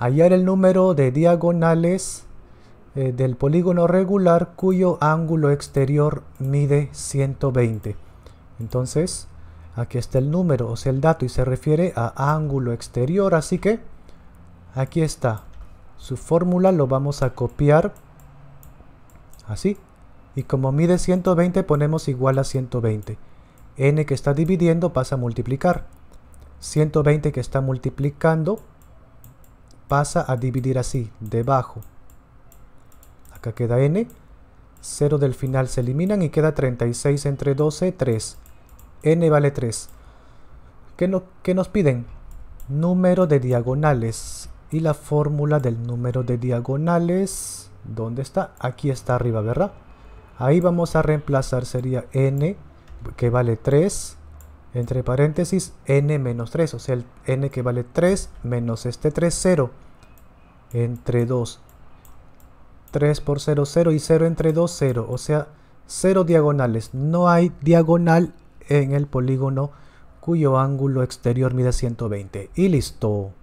hallar el número de diagonales eh, del polígono regular cuyo ángulo exterior mide 120. Entonces, aquí está el número, o sea, el dato, y se refiere a ángulo exterior, así que aquí está. Su fórmula lo vamos a copiar así. Y como mide 120, ponemos igual a 120. n que está dividiendo pasa a multiplicar. 120 que está multiplicando pasa a dividir así, debajo. Acá queda n, 0 del final se eliminan y queda 36 entre 12, 3. n vale 3. ¿Qué, qué nos piden? Número de diagonales y la fórmula del número de diagonales. ¿Dónde está? Aquí está arriba, ¿verdad? Ahí vamos a reemplazar, sería n, que vale 3, entre paréntesis, n menos 3, o sea, el n que vale 3 menos este 3, 0 entre 2. 3 por 0, 0 y 0 entre 2, 0. O sea, 0 diagonales. No hay diagonal en el polígono cuyo ángulo exterior mide 120. Y listo.